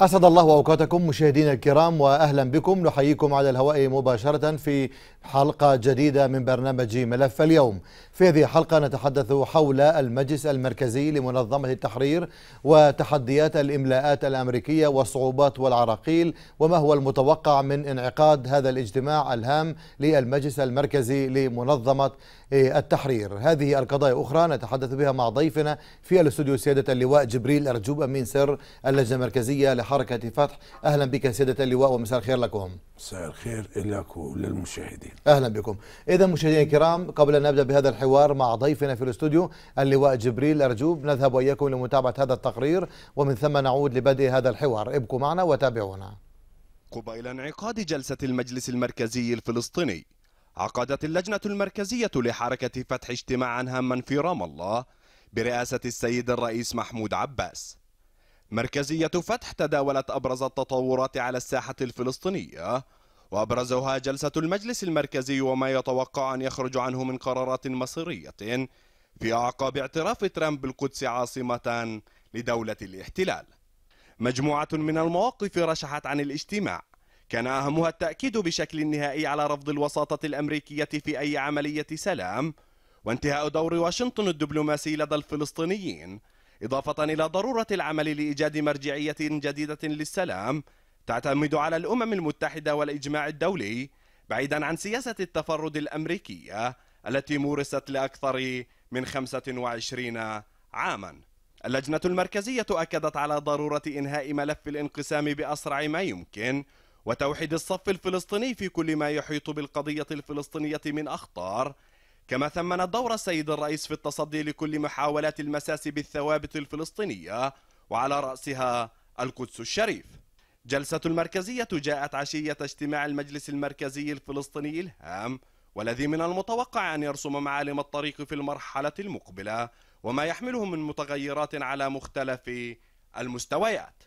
أسعد الله أوقاتكم مشاهدينا الكرام وأهلا بكم نحييكم على الهواء مباشرة في حلقة جديدة من برنامج ملف اليوم في هذه الحلقة نتحدث حول المجلس المركزي لمنظمة التحرير وتحديات الإملاءات الأمريكية والصعوبات والعراقيل وما هو المتوقع من انعقاد هذا الاجتماع الهام للمجلس المركزي لمنظمة التحرير هذه القضايا أخرى نتحدث بها مع ضيفنا في الاستوديو سيادة اللواء جبريل أرجوب أمين سر اللجنة المركزية حركة فتح أهلا بك سيادة اللواء ومساء الخير لكم مساء الخير لك وللمشاهدين أهلا بكم إذا مشاهدينا الكرام قبل أن نبدأ بهذا الحوار مع ضيفنا في الاستوديو اللواء جبريل أرجوب نذهب وإياكم لمتابعة هذا التقرير ومن ثم نعود لبدء هذا الحوار ابقوا معنا وتابعونا قبيل انعقاد جلسة المجلس المركزي الفلسطيني عقدت اللجنة المركزية لحركة فتح اجتماعا هاما في رام الله برئاسة السيد الرئيس محمود عباس مركزية فتح تداولت أبرز التطورات على الساحة الفلسطينية وأبرزها جلسة المجلس المركزي وما يتوقع أن يخرج عنه من قرارات مصيرية في أعقاب اعتراف ترامب بالقدس عاصمة لدولة الاحتلال مجموعة من المواقف رشحت عن الاجتماع كان أهمها التأكيد بشكل نهائي على رفض الوساطة الأمريكية في أي عملية سلام وانتهاء دور واشنطن الدبلوماسي لدى الفلسطينيين إضافة إلى ضرورة العمل لإيجاد مرجعية جديدة للسلام تعتمد على الأمم المتحدة والإجماع الدولي بعيدا عن سياسة التفرد الأمريكية التي مورست لأكثر من 25 عاما اللجنة المركزية أكدت على ضرورة إنهاء ملف الانقسام بأسرع ما يمكن وتوحيد الصف الفلسطيني في كل ما يحيط بالقضية الفلسطينية من أخطار كما ثمن دور السيد الرئيس في التصدي لكل محاولات المساس بالثوابت الفلسطينية وعلى رأسها القدس الشريف جلسة المركزية جاءت عشية اجتماع المجلس المركزي الفلسطيني الهام والذي من المتوقع أن يرسم معالم الطريق في المرحلة المقبلة وما يحمله من متغيرات على مختلف المستويات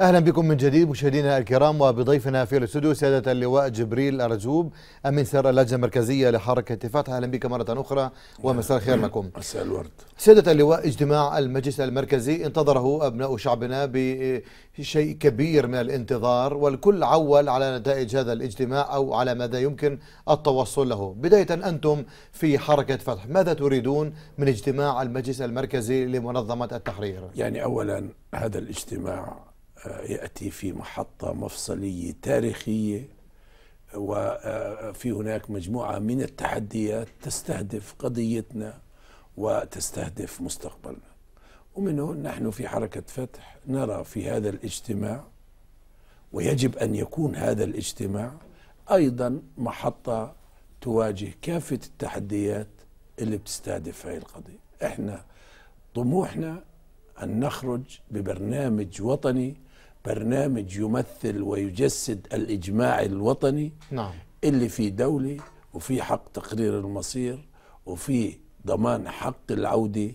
اهلا بكم من جديد مشاهدينا الكرام وبضيفنا في الاستوديو سياده اللواء جبريل ارجوب امين سر اللجنه المركزيه لحركه فتح اهلا بك مره اخرى ومساء الخير لكم. مساء الورد. سياده اللواء اجتماع المجلس المركزي انتظره ابناء شعبنا بشيء كبير من الانتظار والكل عول على نتائج هذا الاجتماع او على ماذا يمكن التوصل له. بدايه انتم في حركه فتح ماذا تريدون من اجتماع المجلس المركزي لمنظمه التحرير؟ يعني اولا هذا الاجتماع يأتي في محطة مفصلية تاريخية وفي آه، آه، هناك مجموعة من التحديات تستهدف قضيتنا وتستهدف مستقبلنا ومنه نحن في حركة فتح نرى في هذا الاجتماع ويجب أن يكون هذا الاجتماع أيضا محطة تواجه كافة التحديات اللي بتستهدف هذه القضية احنا طموحنا أن نخرج ببرنامج وطني برنامج يمثل ويجسد الإجماع الوطني نعم. اللي في دولة وفي حق تقرير المصير وفي ضمان حق العودة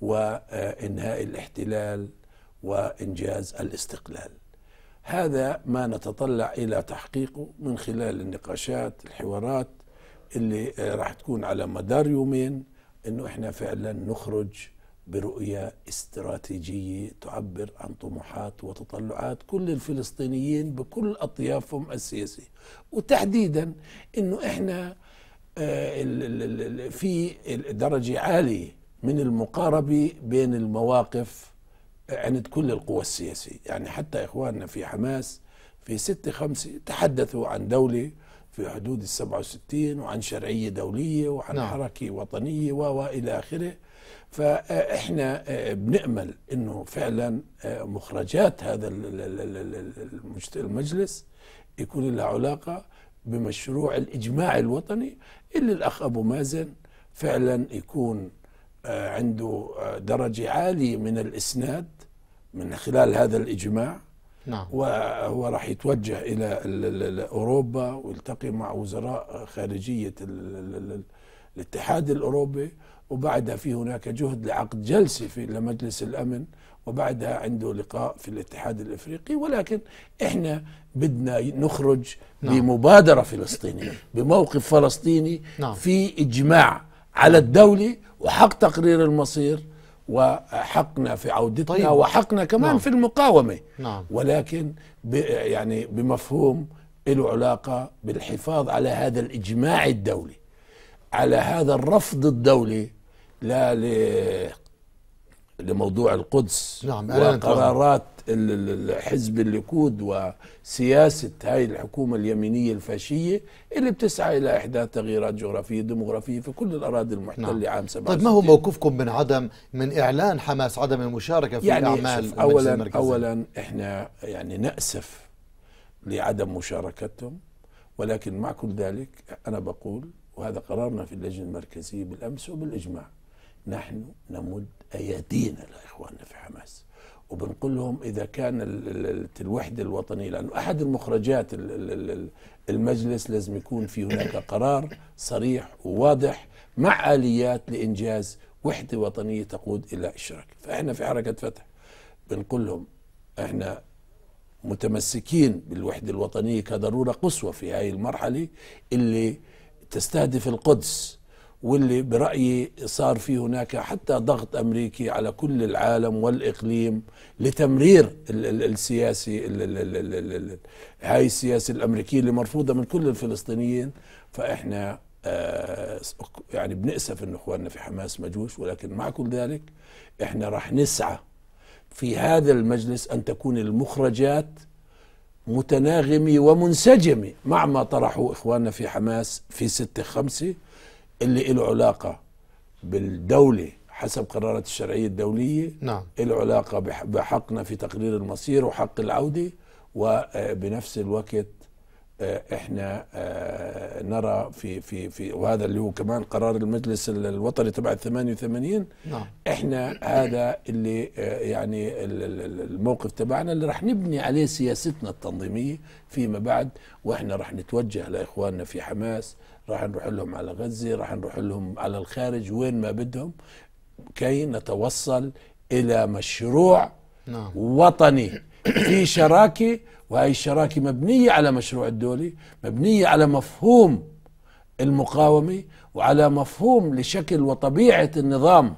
وإنهاء الاحتلال وإنجاز الاستقلال هذا ما نتطلع إلى تحقيقه من خلال النقاشات الحوارات اللي راح تكون على مدار يومين انه احنا فعلا نخرج برؤية استراتيجية تعبر عن طموحات وتطلعات كل الفلسطينيين بكل أطيافهم السياسية وتحديدا أنه إحنا آه، في درجة عالية من المقاربة بين المواقف عند كل القوى السياسية يعني حتى إخواننا في حماس في ستة خمسة تحدثوا عن دولة في حدود السبعة وستين وعن شرعية دولية وعن نعم. حركة وطنية وإلى آخره فاحنا آه، بنامل انه فعلا آه، مخرجات هذا المجلس يكون لها علاقه بمشروع الاجماع الوطني اللي الاخ ابو مازن فعلا يكون آه، عنده درجه عاليه من الاسناد من خلال هذا الاجماع نعم. وهو راح يتوجه الى اوروبا ويلتقي مع وزراء خارجيه الاتحاد الاوروبي وبعدها في هناك جهد لعقد جلسة في لمجلس الأمن وبعدها عنده لقاء في الاتحاد الافريقي ولكن احنا بدنا نخرج نعم. بمبادره فلسطينيه بموقف فلسطيني نعم. في اجماع على الدوله وحق تقرير المصير وحقنا في عودتنا طيب. وحقنا كمان نعم. في المقاومه نعم. ولكن يعني بمفهوم له علاقه بالحفاظ على هذا الاجماع الدولي على هذا الرفض الدولي لا ل لموضوع القدس نعم وقرارات حزب الليكود وسياسة هاي الحكومة اليمينية الفاشية اللي بتسعى إلى إحداث تغييرات جغرافية ديموغرافية في كل الأراضي المحتلة نعم. عام سبعة طيب ما هو موقفكم من عدم من إعلان حماس عدم المشاركة في يعني أعمال أولا المركزي. أولا إحنا يعني نأسف لعدم مشاركتهم ولكن مع كل ذلك أنا بقول وهذا قرارنا في اللجنة المركزية بالأمس وبالإجماع نحن نمد ايادينا لإخواننا في حماس وبنقول لهم إذا كان الوحدة الوطنية لأنه أحد المخرجات المجلس لازم يكون في هناك قرار صريح وواضح مع آليات لإنجاز وحدة وطنية تقود إلى الشراكة فإحنا في حركة فتح بنقول لهم إحنا متمسكين بالوحدة الوطنية كضرورة قصوى في هذه المرحلة اللي تستهدف القدس واللي برأيي صار في هناك حتى ضغط أمريكي على كل العالم والإقليم لتمرير السياسي هاي السياسة الأمريكية اللي مرفوضة من كل الفلسطينيين فإحنا آه، يعني بنأسف أن إخواننا في حماس مجوش ولكن مع كل ذلك إحنا راح نسعى في هذا المجلس أن تكون المخرجات متناغمة ومنسجمة مع ما طرحه إخواننا في حماس في ستة خمسة اللي له علاقه بالدوله حسب قرارات الشرعيه الدوليه نعم له علاقه بحقنا في تقرير المصير وحق العوده وبنفس الوقت آه، احنا آه، نرى في في في وهذا اللي هو كمان قرار المجلس الوطني تبع ال 88 نعم. احنا هذا اللي آه، يعني الموقف تبعنا اللي راح نبني عليه سياستنا التنظيميه فيما بعد واحنا راح نتوجه لاخواننا في حماس راح نروح لهم على غزه راح نروح لهم على الخارج وين ما بدهم كي نتوصل الى مشروع نعم. وطني في شراكه وهي الشراكه مبنيه على مشروع الدولي مبنيه على مفهوم المقاومه وعلى مفهوم لشكل وطبيعه النظام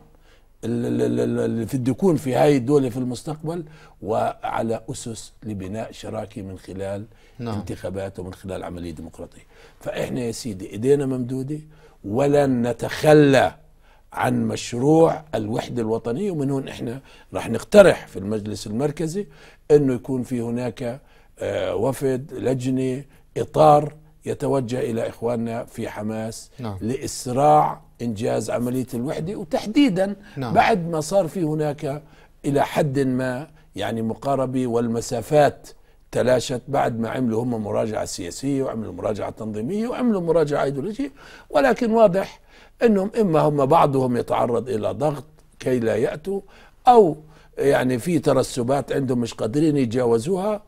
اللي بده يكون في هاي الدولة في المستقبل وعلى أسس لبناء شراكة من خلال نعم. انتخابات ومن خلال عملية ديمقراطية فإحنا يا سيدي إيدينا ممدودة ولن نتخلى عن مشروع الوحدة الوطنية ومن هون إحنا راح نقترح في المجلس المركزي انه يكون في هناك آه، وفد لجنه اطار يتوجه الى اخواننا في حماس نعم. لاسراع انجاز عمليه الوحده وتحديدا نعم. بعد ما صار في هناك الى حد ما يعني مقاربه والمسافات تلاشت بعد ما عملوا هم مراجعه سياسيه وعملوا مراجعه تنظيميه وعملوا مراجعه ايديولوجيه ولكن واضح انهم اما هم بعضهم يتعرض الى ضغط كي لا ياتوا او يعني في ترسبات عندهم مش قادرين يتجاوزوها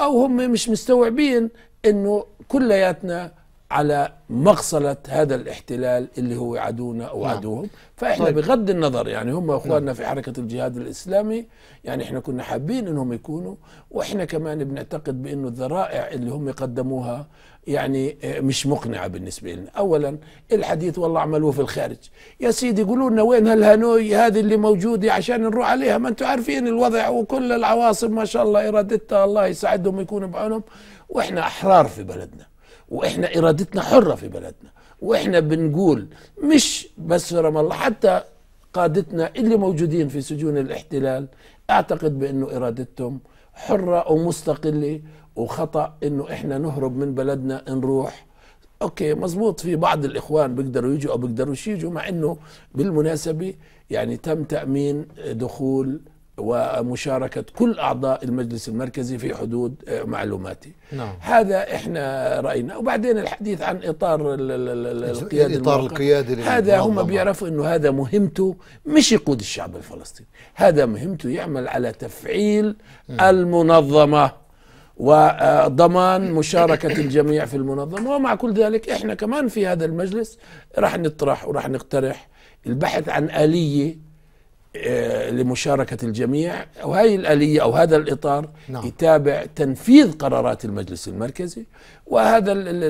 او هم مش مستوعبين انه كلياتنا على مغسلة هذا الاحتلال اللي هو عدونا أو نعم. عدوهم فإحنا طيب. بغض النظر يعني هم أخواننا نعم. في حركة الجهاد الإسلامي يعني إحنا كنا حابين أنهم يكونوا وإحنا كمان بنعتقد بأنه الذرائع اللي هم قدموها يعني آه، مش مقنعة بالنسبة لنا أولا الحديث والله عملوه في الخارج يا سيدي قولوا لنا وين هالهانوي هذه اللي موجودة عشان نروح عليها ما أنتم عارفين الوضع وكل العواصم ما شاء الله إرادتها الله يساعدهم يكونوا بعونهم وإحنا أحرار في بلدنا واحنا ارادتنا حره في بلدنا واحنا بنقول مش بس في رام الله حتى قادتنا اللي موجودين في سجون الاحتلال اعتقد بانه ارادتهم حره ومستقله وخطا انه احنا نهرب من بلدنا نروح اوكي مزبوط في بعض الاخوان بيقدروا يجوا او بيقدروش يجوا مع انه بالمناسبه يعني تم تامين دخول ومشاركة كل أعضاء المجلس المركزي في حدود آه، معلوماتي نعم. هذا إحنا رأينا وبعدين الحديث عن إطار القيادة إطار القيادة هذا هم بيعرفوا أنه هذا مهمته مش يقود الشعب الفلسطيني هذا مهمته يعمل على تفعيل م. المنظمة وضمان مشاركة الجميع في المنظمة ومع كل ذلك إحنا كمان في هذا المجلس راح نطرح وراح نقترح البحث عن آلية آه، لمشاركة الجميع وهي الآلية أو هذا الإطار نعم. يتابع تنفيذ قرارات المجلس المركزي وهذا الـ الـ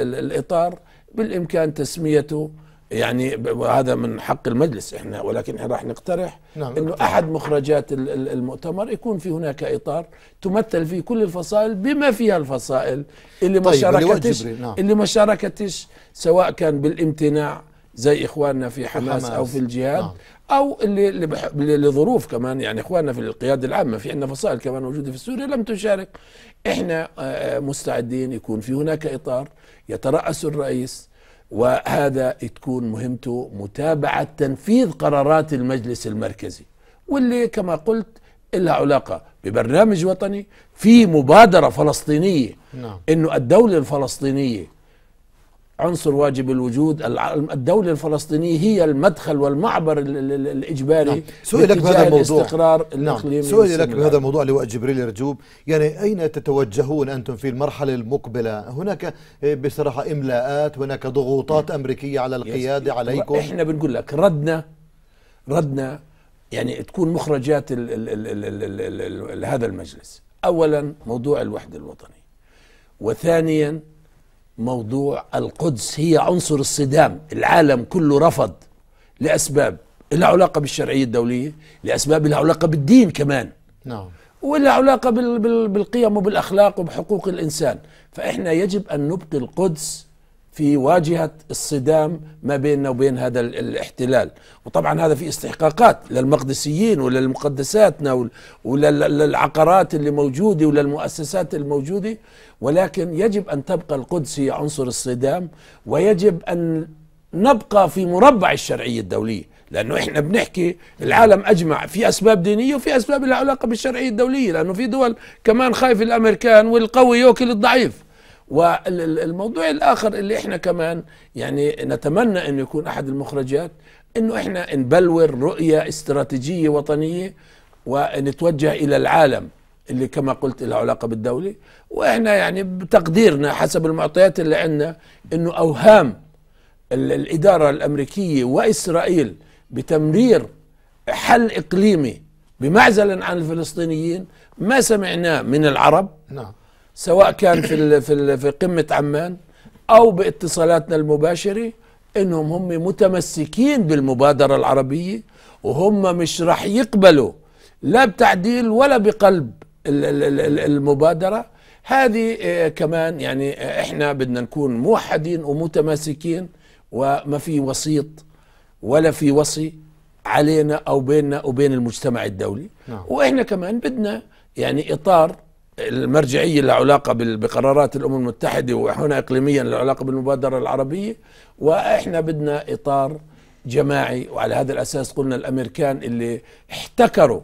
الـ الإطار بالإمكان تسميته يعني هذا من حق المجلس احنا ولكن احنا راح نقترح نعم. انه احد مخرجات المؤتمر يكون في هناك اطار تمثل فيه كل الفصائل بما فيها الفصائل اللي طيب ما شاركتش اللي, نعم. اللي ما شاركتش سواء كان بالامتناع زي اخواننا في حماس, حماس. او في الجهاد نعم. او اللي بح... لظروف كمان يعني اخواننا في القياده العامه في عندنا فصائل كمان موجوده في سوريا لم تشارك احنا آه، آه، مستعدين يكون في هناك اطار يتراس الرئيس وهذا تكون مهمته متابعه تنفيذ قرارات المجلس المركزي واللي كما قلت لها علاقه ببرنامج وطني في مبادره فلسطينيه نعم. انه الدوله الفلسطينيه عنصر واجب الوجود الدولة الفلسطينية هي المدخل والمعبر الإجباري نعم. سئلك بهذا الموضوع الاستقرار نعم. سئلك بهذا الموضوع هو جبريل رجوب يعني أين تتوجهون أنتم في المرحلة المقبلة هناك إيه، بصراحة إملاءات هناك ضغوطات نعم. أمريكية على القيادة عليكم إحنا بنقول لك ردنا ردنا يعني تكون مخرجات الـ الـ الـ الـ الـ الـ الـ هذا المجلس أولا موضوع الوحدة الوطنية وثانيا موضوع القدس هي عنصر الصدام العالم كله رفض لأسباب لها علاقة بالشرعية الدولية لأسباب لها علاقة بالدين كمان نعم ولها علاقة بالقيم وبالأخلاق وبحقوق الإنسان فإحنا يجب أن نبقي القدس في واجهة الصدام ما بيننا وبين هذا الاحتلال وطبعا هذا في استحقاقات للمقدسيين وللمقدساتنا وللعقارات اللي موجودة وللمؤسسات الموجودة ولكن يجب أن تبقى القدس هي عنصر الصدام ويجب أن نبقى في مربع الشرعية الدولية لأنه إحنا بنحكي العالم أجمع في أسباب دينية وفي أسباب لها علاقة بالشرعية الدولية لأنه في دول كمان خايف الأمريكان والقوي يوكل الضعيف والموضوع الاخر اللي احنا كمان يعني نتمنى انه يكون احد المخرجات انه احنا نبلور رؤيه استراتيجيه وطنيه ونتوجه الى العالم اللي كما قلت له علاقه بالدوله واحنا يعني بتقديرنا حسب المعطيات اللي عندنا انه اوهام الاداره الامريكيه واسرائيل بتمرير حل اقليمي بمعزل عن الفلسطينيين ما سمعناه من العرب نعم سواء كان في في في قمه عمان او باتصالاتنا المباشره انهم هم متمسكين بالمبادره العربيه وهم مش راح يقبلوا لا بتعديل ولا بقلب المبادره هذه آه، كمان يعني آه، احنا بدنا نكون موحدين ومتماسكين وما في وسيط ولا في وصي علينا او بيننا وبين المجتمع الدولي نعم. واحنا كمان بدنا يعني اطار المرجعية لها علاقة بقرارات الأمم المتحدة وهنا إقليميا لها علاقة بالمبادرة العربية وإحنا بدنا إطار جماعي وعلى هذا الأساس قلنا الأمريكان اللي احتكروا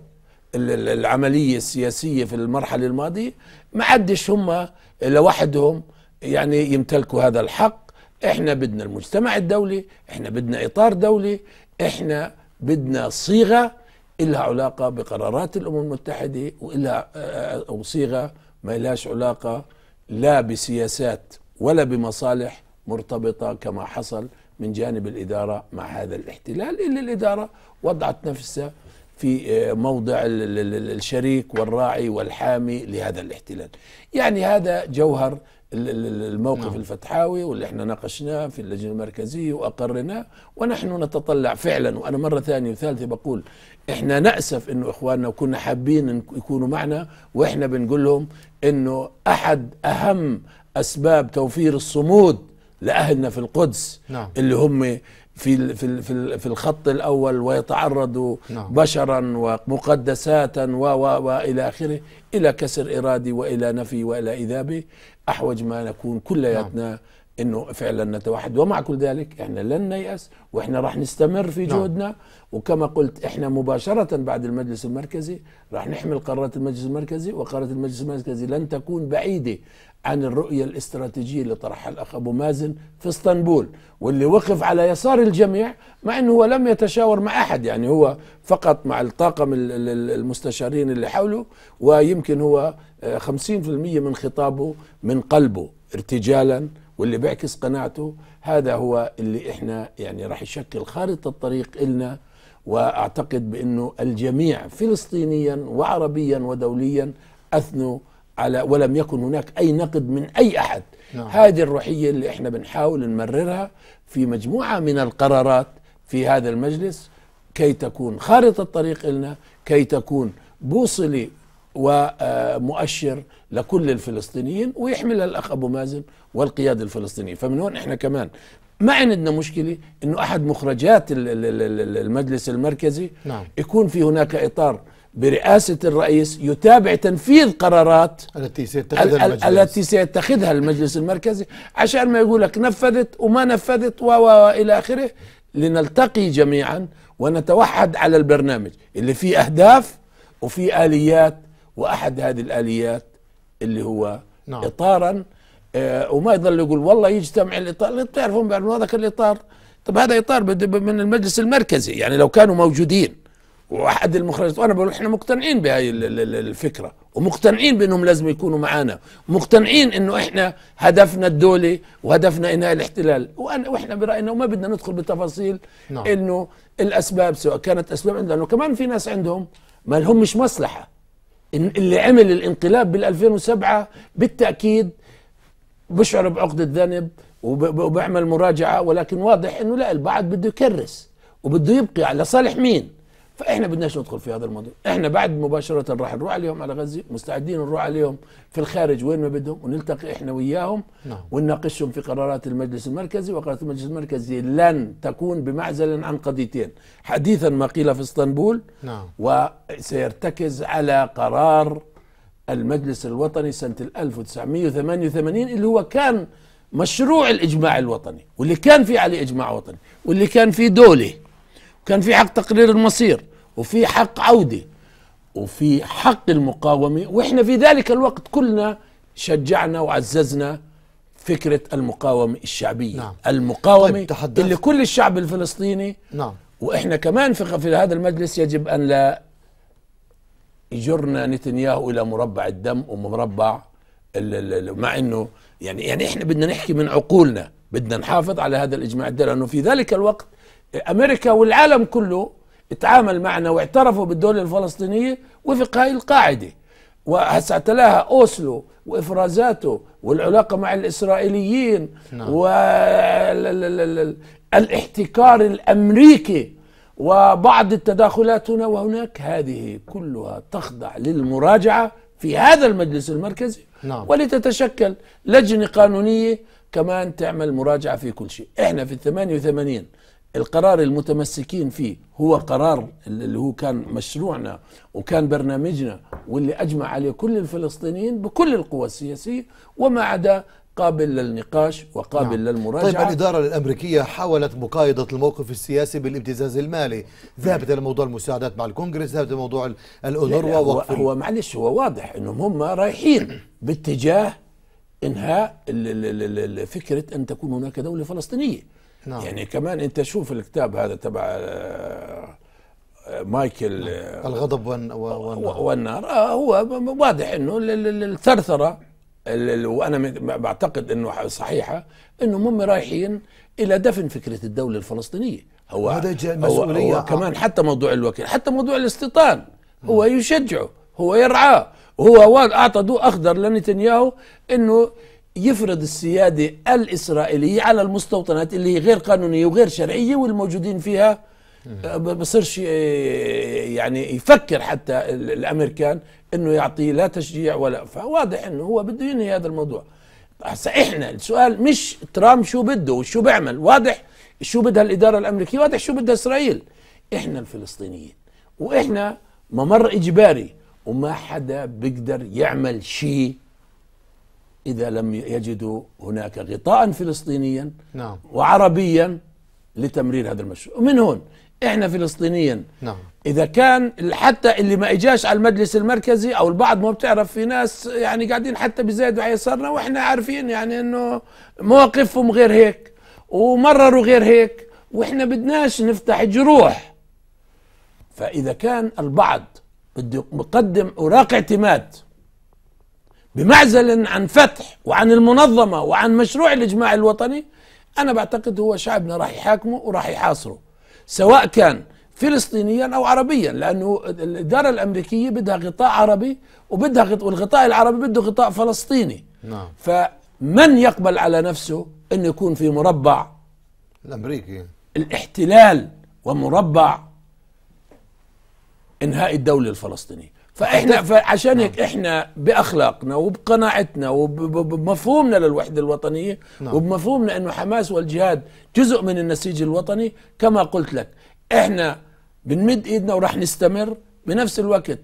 العملية السياسية في المرحلة الماضية ما عدش هم لوحدهم يعني يمتلكوا هذا الحق احنا بدنا المجتمع الدولي احنا بدنا اطار دولي احنا بدنا صيغه إلها علاقة بقرارات الأمم المتحدة وإلها آه، آه، أو صيغة ما لهاش علاقة لا بسياسات ولا بمصالح مرتبطة كما حصل من جانب الإدارة مع هذا الاحتلال إلا الإدارة وضعت نفسها في آه، موضع الشريك والراعي والحامي لهذا الاحتلال يعني هذا جوهر الموقف نعم. الفتحاوي واللي احنا ناقشناه في اللجنه المركزيه واقرناه ونحن نتطلع فعلا وانا مره ثانيه وثالثه بقول احنا نأسف انه اخواننا وكنا حابين يكونوا معنا واحنا بنقول لهم انه احد اهم اسباب توفير الصمود لاهلنا في القدس نعم. اللي هم في في في, في الخط الاول ويتعرضوا نعم. بشرا ومقدسات و والى اخره الى كسر ارادي والى نفي والى اذابه احوج ما نكون كلياتنا نعم. انه فعلا نتوحد ومع كل ذلك احنا لن نيأس واحنا راح نستمر في جهدنا نعم. وكما قلت احنا مباشرة بعد المجلس المركزي راح نحمل قرارات المجلس المركزي وقرارات المجلس المركزي لن تكون بعيدة عن الرؤية الاستراتيجية اللي طرحها الأخ أبو مازن في اسطنبول واللي وقف على يسار الجميع مع أنه هو لم يتشاور مع أحد يعني هو فقط مع الطاقم المستشارين اللي حوله ويمكن هو 50% آه، من خطابه من قلبه ارتجالاً واللي بيعكس قناعته هذا هو اللي احنا يعني راح يشكل خارطه الطريق النا واعتقد بانه الجميع فلسطينيا وعربيا ودوليا اثنوا على ولم يكن هناك اي نقد من اي احد نعم. هذه الروحيه اللي احنا بنحاول نمررها في مجموعه من القرارات في هذا المجلس كي تكون خارطه الطريق لنا كي تكون بوصله ومؤشر لكل الفلسطينيين ويحملها الاخ ابو مازن والقيادة الفلسطينية فمن هون احنا كمان ما عندنا مشكلة انه احد مخرجات المجلس المركزي نعم. يكون في هناك اطار برئاسة الرئيس يتابع تنفيذ قرارات التي سيتخذها المجلس التي سيتخذها المجلس المركزي عشان ما يقول لك نفذت وما نفذت و والى اخره لنلتقي جميعا ونتوحد على البرنامج اللي فيه اهداف وفيه اليات واحد هذه الاليات اللي هو نعم. اطارا آه، وما يظل يقول والله يجتمع الاطار بانه هذاك الاطار طب هذا اطار من المجلس المركزي يعني لو كانوا موجودين واحد المخرجات وانا بقول احنا مقتنعين بهاي الفكره ومقتنعين بانهم لازم يكونوا معنا مقتنعين انه احنا هدفنا الدولي وهدفنا انهاء الاحتلال وأنا واحنا براينا وما بدنا ندخل بتفاصيل نعم. انه الاسباب سواء كانت اسباب عندنا لانه كمان في ناس عندهم ما مش مصلحه اللي عمل الانقلاب بال2007 بالتاكيد بشعر بعقدة ذنب وبعمل مراجعة ولكن واضح أنه لا البعض بده يكرس وبده يبقي على صالح مين فإحنا بدناش ندخل في هذا الموضوع إحنا بعد مباشرة راح نروح عليهم على غزة مستعدين نروح عليهم في الخارج وين ما بدهم ونلتقي إحنا وياهم نعم. ونناقشهم في قرارات المجلس المركزي وقرارات المجلس المركزي لن تكون بمعزل عن قضيتين حديثا ما قيل في اسطنبول نعم. وسيرتكز على قرار المجلس الوطني سنة 1988 اللي هو كان مشروع الإجماع الوطني واللي كان في عليه إجماع وطني واللي كان في دولة وكان في حق تقرير المصير وفي حق عودة وفي حق المقاومة وإحنا في ذلك الوقت كلنا شجعنا وعززنا فكرة المقاومة الشعبية نعم. المقاومة طيب اللي كل الشعب الفلسطيني نعم. وإحنا كمان في هذا المجلس يجب أن لا يجرنا نتنياهو الى مربع الدم ومربع مع انه يعني يعني احنا بدنا نحكي من عقولنا بدنا نحافظ على هذا الاجماع الدولي لانه في ذلك الوقت امريكا والعالم كله تعامل معنا واعترفوا بالدوله الفلسطينيه وفق هاي القاعده وهسه تلاها اوسلو وافرازاته والعلاقه مع الاسرائيليين نعم. والاحتكار الامريكي وبعض التداخلات هنا وهناك هذه كلها تخضع للمراجعة في هذا المجلس المركزي نعم. ولتتشكل لجنة قانونية كمان تعمل مراجعة في كل شيء احنا في الثمانية وثمانين القرار المتمسكين فيه هو قرار اللي هو كان مشروعنا وكان برنامجنا واللي اجمع عليه كل الفلسطينيين بكل القوى السياسيه وما عدا قابل للنقاش وقابل نعم. للمراجعة طيب الإدارة الأمريكية حاولت مقايضة الموقف السياسي بالابتزاز المالي ذهبت إلى موضوع المساعدات مع الكونغرس ذهبت إلى موضوع الأونروا هو, هو معلش هو واضح أنهم هم رايحين باتجاه إنهاء فكرة أن تكون هناك دولة فلسطينية نعم. يعني كمان أنت شوف الكتاب هذا تبع آه، آه، مايكل الغضب والنار, آه، والنار. هو واضح أنه الثرثرة وانا بعتقد انه صحيحه انه هم رايحين الى دفن فكره الدوله الفلسطينيه هو هذا مسؤوليه هو, هو كمان حتى موضوع الوكيل حتى موضوع الاستيطان هو يشجعه هو يرعاه وهو اعطى ضوء اخضر لنتنياهو انه يفرض السياده الاسرائيليه على المستوطنات اللي هي غير قانونيه وغير شرعيه والموجودين فيها بصيرش آه، يعني يفكر حتى الامريكان انه يعطيه لا تشجيع ولا فواضح انه هو بده ينهي هذا الموضوع هسه احنا السؤال مش ترامب شو بده وشو بيعمل واضح شو بدها الاداره الامريكيه واضح شو بدها اسرائيل احنا الفلسطينيين واحنا ممر اجباري وما حدا بيقدر يعمل شيء اذا لم يجدوا هناك غطاء فلسطينيا نعم. وعربيا لتمرير هذا المشروع ومن هون احنا فلسطينيا نعم اذا كان حتى اللي ما اجاش على المجلس المركزي او البعض ما بتعرف في ناس يعني قاعدين حتى بزايد وعيسرنا واحنا عارفين يعني انه مواقفهم غير هيك ومرروا غير هيك واحنا بدناش نفتح جروح فاذا كان البعض بده مقدم اوراق اعتماد بمعزل عن فتح وعن المنظمه وعن مشروع الاجماع الوطني انا بعتقد هو شعبنا راح يحاكمه وراح يحاصره سواء كان فلسطينيا او عربيا لانه الاداره الامريكيه بدها غطاء عربي وبدها غطاء والغطاء العربي بده غطاء فلسطيني نعم فمن يقبل على نفسه انه يكون في مربع الامريكي الاحتلال ومربع انهاء الدوله الفلسطينيه فاحنا فعشان هيك نعم. احنا باخلاقنا وبقناعتنا وبمفهومنا للوحده الوطنيه نعم. وبمفهومنا انه حماس والجهاد جزء من النسيج الوطني كما قلت لك احنا بنمد ايدنا وراح نستمر بنفس الوقت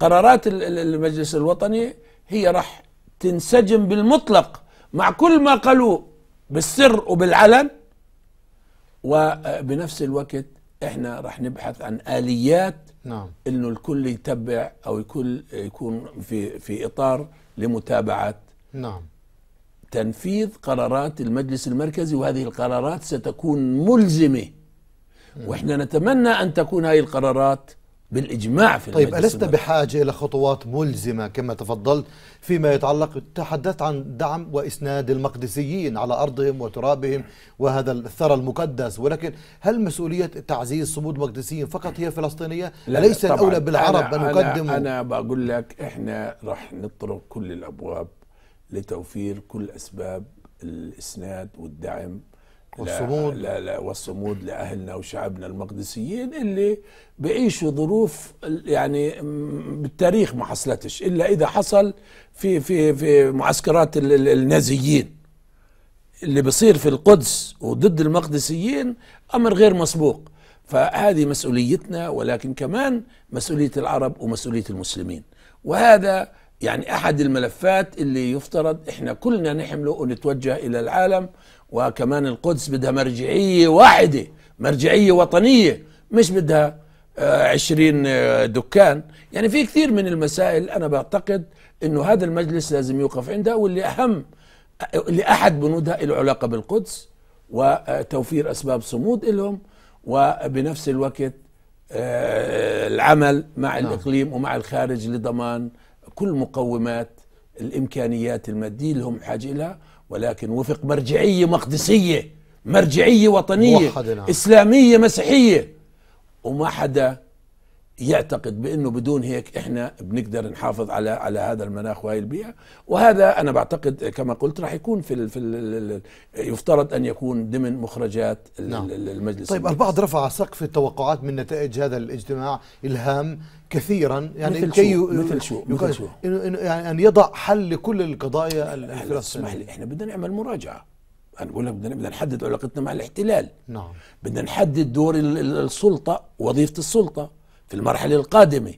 قرارات المجلس الوطني هي راح تنسجم بالمطلق مع كل ما قالوه بالسر وبالعلن وبنفس آه، الوقت احنا راح نبحث عن اليات نعم انه الكل يتبع او الكل يكون في في اطار لمتابعه نعم تنفيذ قرارات المجلس المركزي وهذه القرارات ستكون ملزمه واحنا نتمنى ان تكون هذه القرارات بالاجماع في طيب ألسنا بحاجة لخطوات ملزمة كما تفضلت فيما يتعلق تحدثت عن دعم وإسناد المقدسيين على أرضهم وترابهم وهذا الثرى المقدس ولكن هل مسؤولية تعزيز صمود مقدسيين فقط هي فلسطينية؟ لا أليس الأولى بالعرب أنا أن نقدم أنا, بقول لك إحنا راح نطرق كل الأبواب لتوفير كل أسباب الإسناد والدعم والصمود لا لا والصمود لاهلنا وشعبنا المقدسيين اللي بيعيشوا ظروف يعني بالتاريخ ما حصلتش الا اذا حصل في في في معسكرات النازيين اللي بصير في القدس وضد المقدسيين امر غير مسبوق فهذه مسؤوليتنا ولكن كمان مسؤوليه العرب ومسؤوليه المسلمين وهذا يعني احد الملفات اللي يفترض احنا كلنا نحمله ونتوجه الى العالم وكمان القدس بدها مرجعيه واحده مرجعيه وطنيه مش بدها آه، عشرين آه، دكان يعني في كثير من المسائل أنا بعتقد أنه هذا المجلس لازم يوقف عندها واللي أهم اللي احد بنودها العلاقة بالقدس وتوفير أسباب صمود لهم وبنفس الوقت آه، العمل مع نعم. الإقليم ومع الخارج لضمان كل مقومات الامكانيات الماديه اللي هم بحاجه لها ولكن وفق مرجعيه مقدسيه مرجعيه وطنيه نعم. اسلاميه مسيحيه وما حدا يعتقد بانه بدون هيك احنا بنقدر نحافظ على على هذا المناخ وهي البيئه وهذا انا بعتقد كما قلت راح يكون في الـ في الـ يفترض ان يكون ضمن مخرجات نعم. المجلس طيب البعض رفع سقف التوقعات من نتائج هذا الاجتماع الهام كثيرا يعني مثل كي شو؟ مثل شو مثل شو يعني ان يضع حل لكل القضايا اسمح لي احنا بدنا نعمل مراجعه انا بقول لك بدنا نحدد علاقتنا مع الاحتلال نعم بدنا نحدد دور السلطه وظيفه السلطه في المرحلة القادمة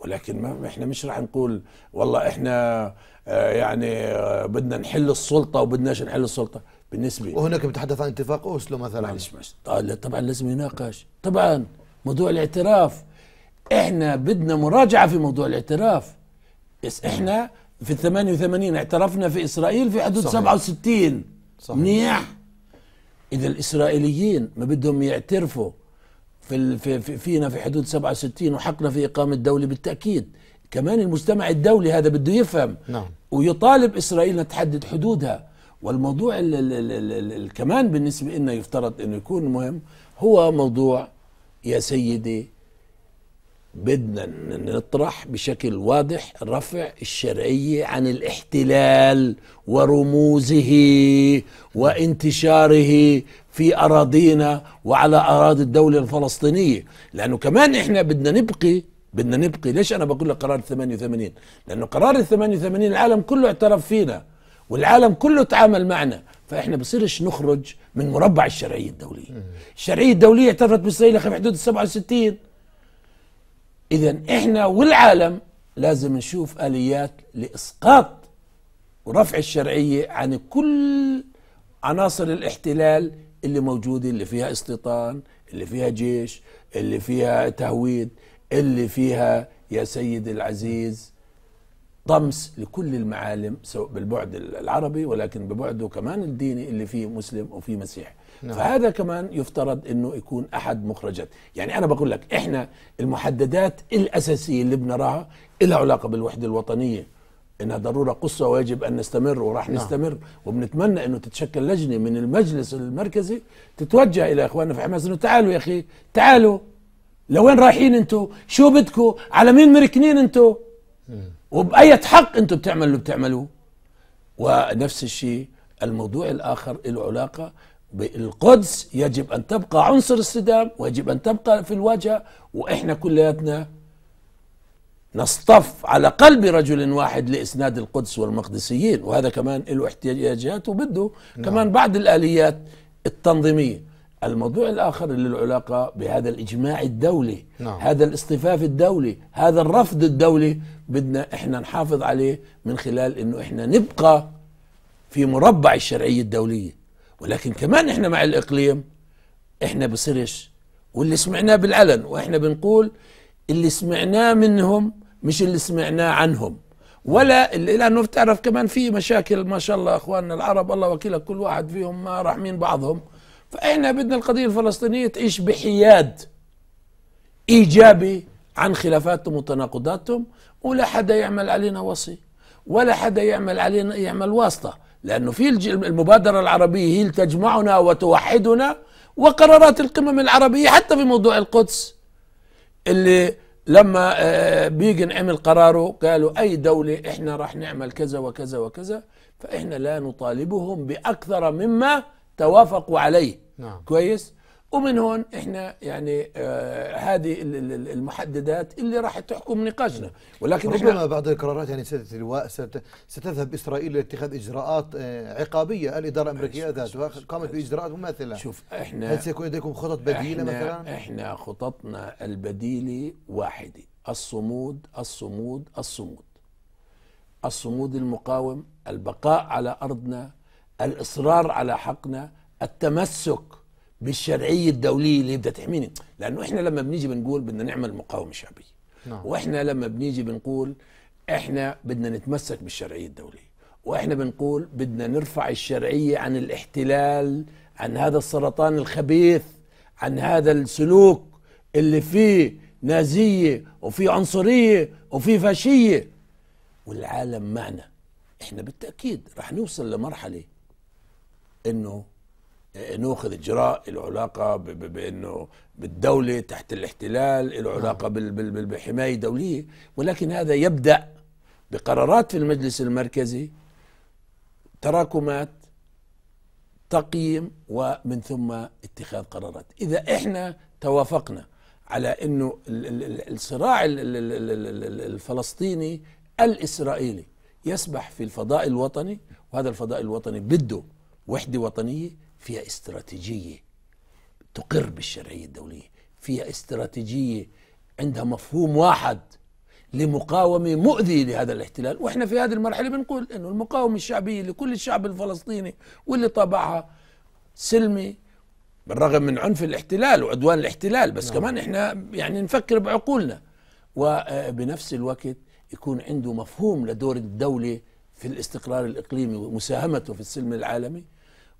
ولكن ما احنا مش رح نقول والله احنا آه، يعني آه، بدنا نحل السلطة وبدناش نحل السلطة بالنسبة وهناك بتحدث عن اتفاق أوسلو مثلا معلش معلش طبعا لازم يناقش طبعا موضوع الاعتراف احنا بدنا مراجعة في موضوع الاعتراف احنا في ال 88 اعترفنا في إسرائيل في حدود صحيح. 67 صحيح. منيح إذا الإسرائيليين ما بدهم يعترفوا في في فينا في حدود 67 وحقنا في اقامه دوله بالتاكيد كمان المجتمع الدولي هذا بده يفهم نعم. ويطالب اسرائيل تحدد حدودها والموضوع ال ال ال كمان بالنسبه لنا يفترض انه يكون مهم هو موضوع يا سيدي بدنا نطرح بشكل واضح رفع الشرعية عن الاحتلال ورموزه وانتشاره في أراضينا وعلى أراضي الدولة الفلسطينية لأنه كمان إحنا بدنا نبقي بدنا نبقي ليش أنا بقول لك قرار 88 لأنه قرار 88 العالم كله اعترف فينا والعالم كله تعامل معنا فاحنا بصيرش نخرج من مربع الشرعيه الدوليه الشرعيه الدوليه اعترفت باسرائيل في حدود ال 67 إذا إحنا والعالم لازم نشوف آليات لإسقاط ورفع الشرعية عن كل عناصر الاحتلال اللي موجودة اللي فيها استيطان اللي فيها جيش اللي فيها تهويد اللي فيها يا سيدي العزيز طمس لكل المعالم سواء بالبعد العربي ولكن ببعده كمان الديني اللي فيه مسلم وفيه مسيحي نعم. فهذا كمان يفترض انه يكون احد مخرجات يعني انا بقول لك احنا المحددات الاساسيه اللي بنراها لها علاقه بالوحده الوطنيه انها ضروره قصوى ويجب ان نستمر وراح نعم. نستمر وبنتمنى انه تتشكل لجنه من المجلس المركزي تتوجه الى اخواننا في حماس انه تعالوا يا اخي تعالوا لوين رايحين انتوا شو بدكوا على مين مركنين انتوا وبأية حق انتوا بتعملوا اللي بتعملوه ونفس الشيء الموضوع الاخر له علاقه بالقدس يجب أن تبقى عنصر الصدام ويجب أن تبقى في الواجهة وإحنا كلياتنا نصطف على قلب رجل واحد لإسناد القدس والمقدسيين وهذا كمان له احتياجات وبده نعم. كمان بعض الآليات التنظيمية الموضوع الآخر اللي له علاقة بهذا الإجماع الدولي نعم. هذا الاصطفاف الدولي هذا الرفض الدولي بدنا إحنا نحافظ عليه من خلال أنه إحنا نبقى في مربع الشرعية الدولية ولكن كمان احنا مع الاقليم احنا بصيرش واللي سمعناه بالعلن واحنا بنقول اللي سمعناه منهم مش اللي سمعناه عنهم ولا اللي لانه بتعرف كمان في مشاكل ما شاء الله اخواننا العرب الله وكيلك كل واحد فيهم ما راحمين بعضهم فاحنا بدنا القضيه الفلسطينيه تعيش بحياد ايجابي عن خلافاتهم وتناقضاتهم ولا حدا يعمل علينا وصي ولا حدا يعمل علينا يعمل واسطه لانه في المبادره العربيه هي اللي تجمعنا وتوحدنا وقرارات القمم العربيه حتى في موضوع القدس اللي لما آه، بيجن عمل قراره قالوا اي دوله احنا راح نعمل كذا وكذا وكذا فاحنا لا نطالبهم باكثر مما توافقوا عليه نعم. كويس ومن هون احنا يعني آه هذه المحددات اللي راح تحكم نقاشنا ولكن ربما بعض القرارات يعني سيده اللواء ستذهب اسرائيل لاتخاذ اجراءات آه عقابيه الاداره الامريكيه ذاتها قامت باجراءات مماثله شوف احنا هل سيكون لديكم خطط بديله احنا مثلا؟ احنا خططنا البديله واحده الصمود الصمود الصمود الصمود المقاوم البقاء على ارضنا الاصرار على حقنا التمسك بالشرعيه الدوليه اللي بدها تحميني لانه احنا لما بنيجي بنقول بدنا نعمل مقاومه شعبيه نعم. واحنا لما بنيجي بنقول احنا بدنا نتمسك بالشرعيه الدوليه واحنا بنقول بدنا نرفع الشرعيه عن الاحتلال عن هذا السرطان الخبيث عن هذا السلوك اللي فيه نازيه وفي عنصريه وفي فاشيه والعالم معنا احنا بالتاكيد رح نوصل لمرحله انه ناخذ اجراء له علاقه بانه بالدوله تحت الاحتلال له علاقه نعم. بالحمايه الدوليه ولكن هذا يبدا بقرارات في المجلس المركزي تراكمات تقييم ومن ثم اتخاذ قرارات اذا احنا توافقنا على انه الصراع الفلسطيني الاسرائيلي يسبح في الفضاء الوطني وهذا الفضاء الوطني بده وحده وطنيه فيها استراتيجيه تقر بالشرعيه الدوليه فيها استراتيجيه عندها مفهوم واحد لمقاومه مؤذيه لهذا الاحتلال واحنا في هذه المرحله بنقول انه المقاومه الشعبيه لكل الشعب الفلسطيني واللي طبعها سلمي بالرغم من عنف الاحتلال وعدوان الاحتلال بس نعم. كمان احنا يعني نفكر بعقولنا وبنفس الوقت يكون عنده مفهوم لدور الدوله في الاستقرار الاقليمي ومساهمته في السلم العالمي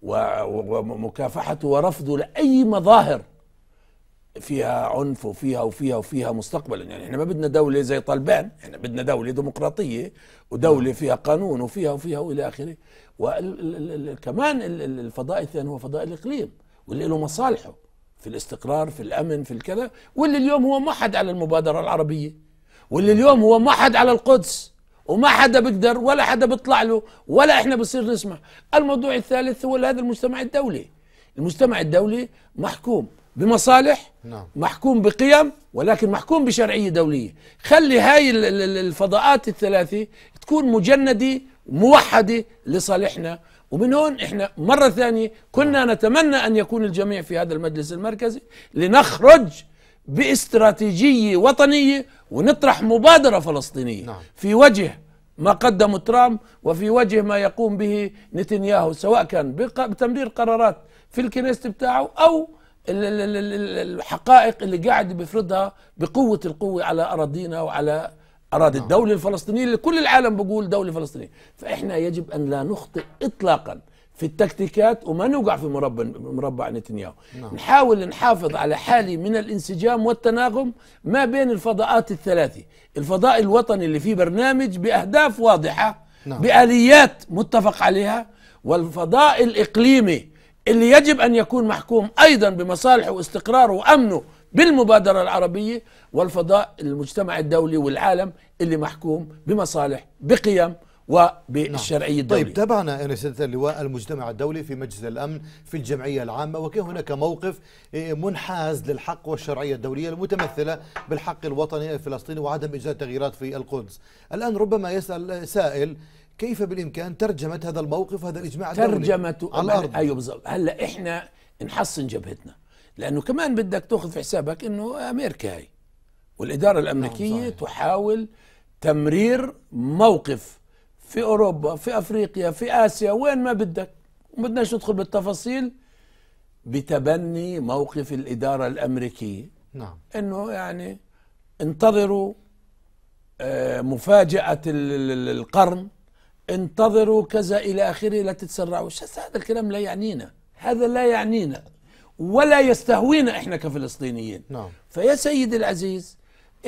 ومكافحته ورفضه لاي مظاهر فيها عنف وفيها وفيها وفيها مستقبلا يعني احنا ما بدنا دوله زي طالبان احنا بدنا دوله ديمقراطيه ودوله نعم. فيها قانون وفيها وفيها والى اخره وكمان الفضاء الثاني هو فضاء الاقليم واللي له مصالحه في الاستقرار في الامن في الكذا واللي اليوم هو موحد على المبادره العربيه واللي اليوم هو موحد على القدس وما حدا بيقدر ولا حدا بيطلع له ولا احنا بصير نسمع الموضوع الثالث هو هذا المجتمع الدولي المجتمع الدولي محكوم بمصالح نعم. محكوم بقيم ولكن محكوم بشرعيه دوليه خلي هاي الفضاءات الثلاثه تكون مجنده موحده لصالحنا ومن هون احنا مره ثانيه كنا نتمنى ان يكون الجميع في هذا المجلس المركزي لنخرج باستراتيجية وطنية ونطرح مبادرة فلسطينية نعم. في وجه ما قدمه ترامب وفي وجه ما يقوم به نتنياهو سواء كان بتمرير قرارات في الكنيست بتاعه أو الحقائق اللي قاعد بيفرضها بقوة القوة على أراضينا وعلى أراضي نعم. الدولة الفلسطينية اللي كل العالم بقول دولة فلسطينية فإحنا يجب أن لا نخطئ إطلاقا في التكتيكات وما نوقع في مربع مربع نتنياهو نعم. نحاول نحافظ على حالي من الانسجام والتناغم ما بين الفضاءات الثلاثه الفضاء الوطني اللي فيه برنامج باهداف واضحه نعم. باليات متفق عليها والفضاء الاقليمي اللي يجب ان يكون محكوم ايضا بمصالحه واستقراره وامنه بالمبادره العربيه والفضاء المجتمع الدولي والعالم اللي محكوم بمصالح بقيم وبالشرعية نعم. طيب، الدولية طيب تابعنا يا سيادة اللواء المجتمع الدولي في مجلس الأمن في الجمعية العامة وكان هناك موقف إيه، منحاز للحق والشرعية الدولية المتمثلة بالحق الوطني الفلسطيني وعدم إجراء تغييرات في القدس الآن ربما يسأل سائل كيف بالإمكان ترجمة هذا الموقف هذا الإجماع الدولي ترجمته على الأرض أيوة بالضبط هلأ إحنا نحصن جبهتنا لأنه كمان بدك تأخذ في حسابك أنه أمريكا هي والإدارة الأمريكية نعم، تحاول تمرير موقف في اوروبا في افريقيا في اسيا وين ما بدك وما بدناش ندخل بالتفاصيل بتبني موقف الاداره الامريكيه نعم انه يعني انتظروا آه، مفاجاه القرن انتظروا كذا الى اخره لا تتسرعوا هذا الكلام لا يعنينا هذا لا يعنينا ولا يستهوينا احنا كفلسطينيين نعم فيا سيدي العزيز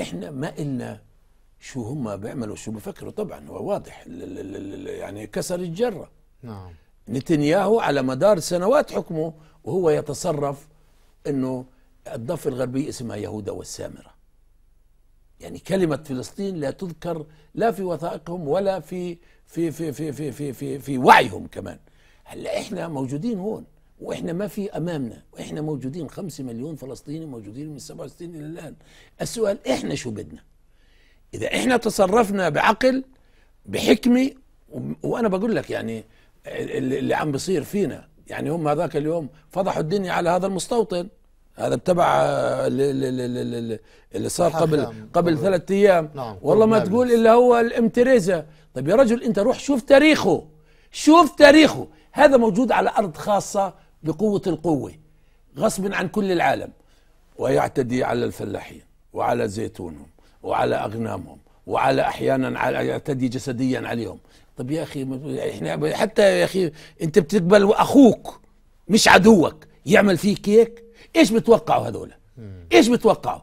احنا ما إلنا شو هم بيعملوا شو بفكروا طبعا هو واضح يعني كسر الجره نعم نتنياهو على مدار سنوات حكمه وهو يتصرف انه الضفه الغربيه اسمها يهودا والسامره يعني كلمه فلسطين لا تذكر لا في وثائقهم ولا في في في في في في, في, في وعيهم كمان هلا احنا موجودين هون واحنا ما في امامنا واحنا موجودين 5 مليون فلسطيني موجودين من 67 الى الان السؤال احنا شو بدنا اذا احنا تصرفنا بعقل بحكمه وانا بقول لك يعني اللي عم بصير فينا يعني هم هذاك اليوم فضحوا الدنيا على هذا المستوطن هذا تبع اللي صار قبل قبل نعم. ثلاث ايام نعم. والله ما تقول الا هو الام تريزا طيب يا رجل انت روح شوف تاريخه شوف تاريخه هذا موجود على ارض خاصه بقوه القوه غصب عن كل العالم ويعتدي على الفلاحين وعلى زيتونهم وعلى أغنامهم وعلى أحيانا على يعتدي جسديا عليهم طب يا أخي إحنا حتى يا أخي أنت بتقبل أخوك مش عدوك يعمل فيك هيك إيش بتوقعوا هذول إيش بتوقعوا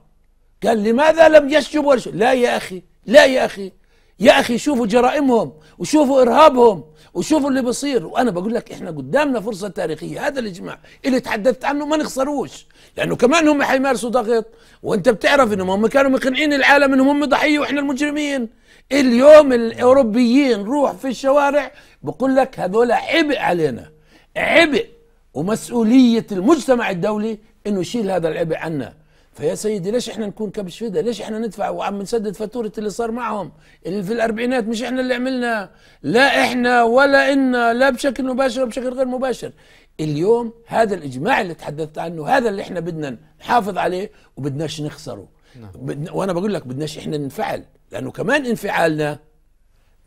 قال لماذا لم يشجب ولا لا يا أخي لا يا أخي يا اخي شوفوا جرائمهم وشوفوا ارهابهم وشوفوا اللي بصير وانا بقول لك احنا قدامنا فرصه تاريخيه هذا الاجماع اللي تحدثت عنه ما نخسروش لانه كمان هم حيمارسوا ضغط وانت بتعرف انهم هم كانوا مقنعين العالم انهم هم ضحيه واحنا المجرمين اليوم الاوروبيين روح في الشوارع بقول لك هذول عبء علينا عبء ومسؤوليه المجتمع الدولي انه يشيل هذا العبء عنا فيا سيدي ليش احنا نكون كبش فدا ليش احنا ندفع وعم نسدد فاتورة اللي صار معهم اللي في الاربعينات مش احنا اللي عملنا لا احنا ولا انا لا بشكل مباشر ولا بشكل غير مباشر اليوم هذا الاجماع اللي تحدثت عنه هذا اللي احنا بدنا نحافظ عليه وبدناش نخسره نعم. بدنا وانا بقول لك بدناش احنا ننفعل لانه كمان انفعالنا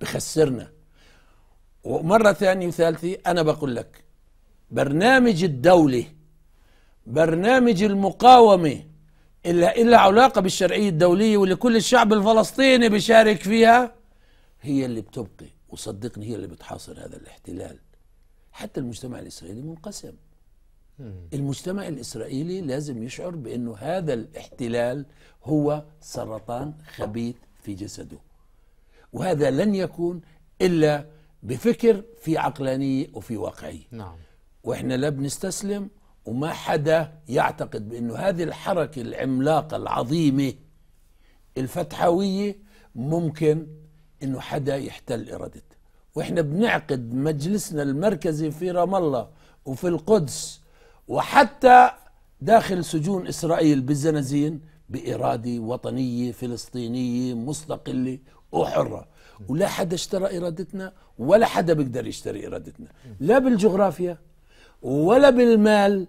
بخسرنا ومرة ثانية وثالثة أنا بقول لك برنامج الدولة برنامج المقاومة إلا إلا علاقة بالشرعية الدولية واللي كل الشعب الفلسطيني بيشارك فيها هي اللي بتبقي وصدقني هي اللي بتحاصر هذا الاحتلال حتى المجتمع الإسرائيلي منقسم المجتمع الإسرائيلي لازم يشعر بأنه هذا الاحتلال هو سرطان خبيث في جسده وهذا لن يكون إلا بفكر في عقلانية وفي واقعية نعم. وإحنا لا بنستسلم وما حدا يعتقد بأنه هذه الحركة العملاقة العظيمة الفتحوية ممكن أنه حدا يحتل إرادتها وإحنا بنعقد مجلسنا المركزي في رام الله وفي القدس وحتى داخل سجون إسرائيل بالزنازين بإرادة وطنية فلسطينية مستقلة وحرة ولا حدا اشترى إرادتنا ولا حدا بيقدر يشتري إرادتنا لا بالجغرافيا ولا بالمال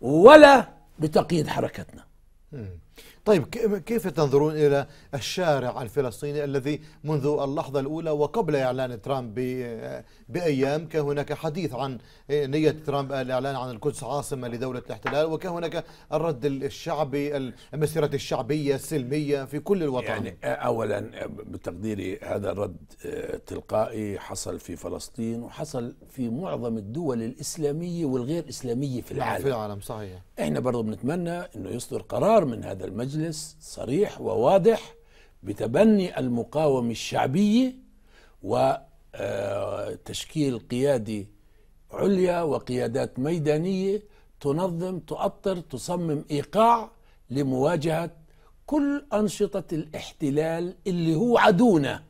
ولا بتقييد حركتنا طيب كيف تنظرون إلى الشارع الفلسطيني الذي منذ اللحظة الأولى وقبل إعلان ترامب بأيام كان هناك حديث عن نية ترامب الإعلان عن القدس عاصمة لدولة الاحتلال وكان هناك الرد الشعبي المسيرة الشعبية السلمية في كل الوطن يعني أولا بتقديري هذا الرد تلقائي حصل في فلسطين وحصل في معظم الدول الإسلامية والغير إسلامية في نعم، العالم في العالم صحيح احنا برضه بنتمنى انه يصدر قرار من هذا المجلس صريح وواضح بتبني المقاومه الشعبيه وتشكيل آه، قيادي عليا وقيادات ميدانيه تنظم تؤطر تصمم ايقاع لمواجهه كل انشطه الاحتلال اللي هو عدونا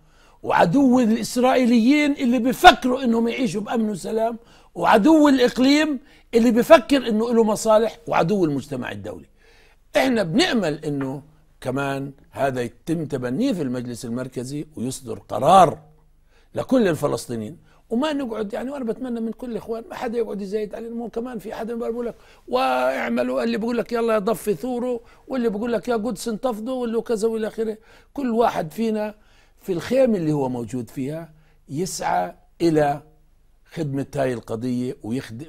وعدو الاسرائيليين اللي بيفكروا انهم يعيشوا بامن وسلام وعدو الاقليم اللي بفكر انه له مصالح وعدو المجتمع الدولي احنا بنامل انه كمان هذا يتم تبنيه في المجلس المركزي ويصدر قرار لكل الفلسطينيين وما نقعد يعني وانا بتمنى من كل الاخوان ما حدا يقعد يزايد علينا مو كمان في حدا بيقول لك واعملوا اللي بيقول لك يلا يا ضفي ثوروا واللي بيقول لك يا قدس انتفضوا واللي كذا والى اخره كل واحد فينا في الخيم اللي هو موجود فيها يسعى الى خدمه هاي القضيه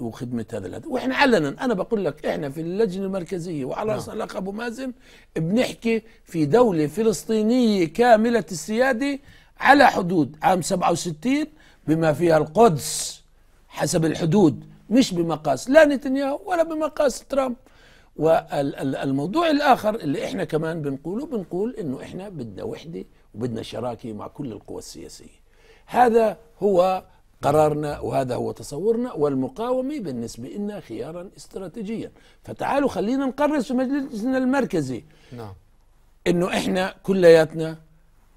وخدمه هذا الهدف واحنا علنا انا بقول لك احنا في اللجنه المركزيه وعلى نعم. راسنا لقب ابو مازن بنحكي في دوله فلسطينيه كامله السياده على حدود عام 67 بما فيها القدس حسب الحدود مش بمقاس لا نتنياهو ولا بمقاس ترامب والموضوع الاخر اللي احنا كمان بنقوله بنقول انه احنا بدنا وحده وبدنا شراكه مع كل القوى السياسيه هذا هو قرارنا وهذا هو تصورنا والمقاومة بالنسبة لنا خيارا استراتيجيا فتعالوا خلينا نقرر في مجلسنا المركزي نعم انه احنا كلياتنا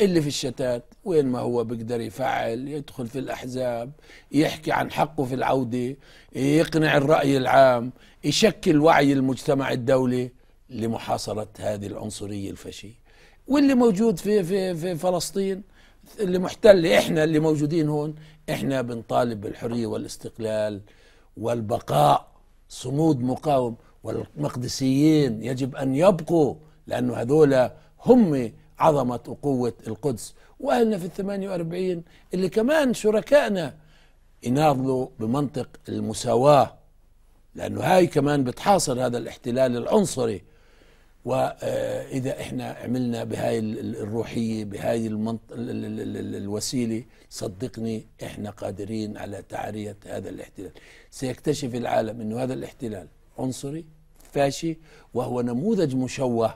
اللي في الشتات وين ما هو بيقدر يفعل يدخل في الأحزاب يحكي عن حقه في العودة يقنع الرأي العام يشكل وعي المجتمع الدولي لمحاصرة هذه العنصرية الفشية واللي موجود في, في, في فلسطين اللي محتل احنا اللي موجودين هون احنا بنطالب بالحريه والاستقلال والبقاء صمود مقاوم والمقدسيين يجب ان يبقوا لانه هذول هم عظمه وقوه القدس واهلنا في ال 48 اللي كمان شركائنا يناضلوا بمنطق المساواه لانه هاي كمان بتحاصر هذا الاحتلال العنصري واذا احنا عملنا بهاي الروحيه بهاي المنط... الوسيله صدقني احنا قادرين على تعريه هذا الاحتلال سيكتشف العالم انه هذا الاحتلال عنصري فاشي وهو نموذج مشوه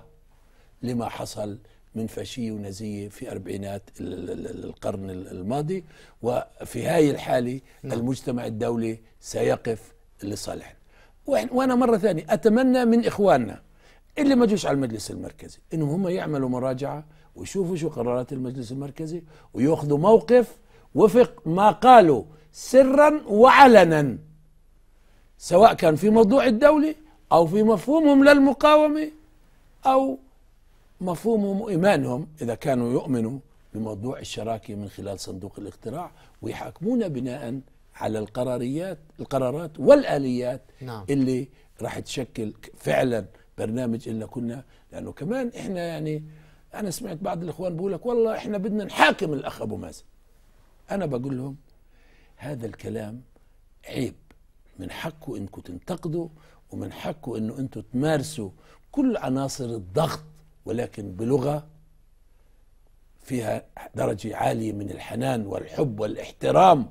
لما حصل من فاشية ونازية في أربعينات القرن الماضي وفي هاي الحالة نعم. المجتمع الدولي سيقف لصالحنا وأنا مرة ثانية أتمنى من إخواننا اللي ما جوش على المجلس المركزي انهم هم يعملوا مراجعه ويشوفوا شو قرارات المجلس المركزي وياخذوا موقف وفق ما قالوا سرا وعلنا سواء كان في موضوع الدولة أو في مفهومهم للمقاومة أو مفهومهم وإيمانهم إذا كانوا يؤمنوا بموضوع الشراكة من خلال صندوق الاقتراع ويحاكمونا بناء على القراريات القرارات والآليات نعم. اللي راح تشكل فعلا برنامج الا كنا لانه كمان احنا يعني انا سمعت بعض الاخوان بيقول لك والله احنا بدنا نحاكم الاخ ابو مازن انا بقول لهم هذا الكلام عيب من حقه انكم تنتقدوا ومن حقه انه انتم تمارسوا كل عناصر الضغط ولكن بلغه فيها درجه عاليه من الحنان والحب والاحترام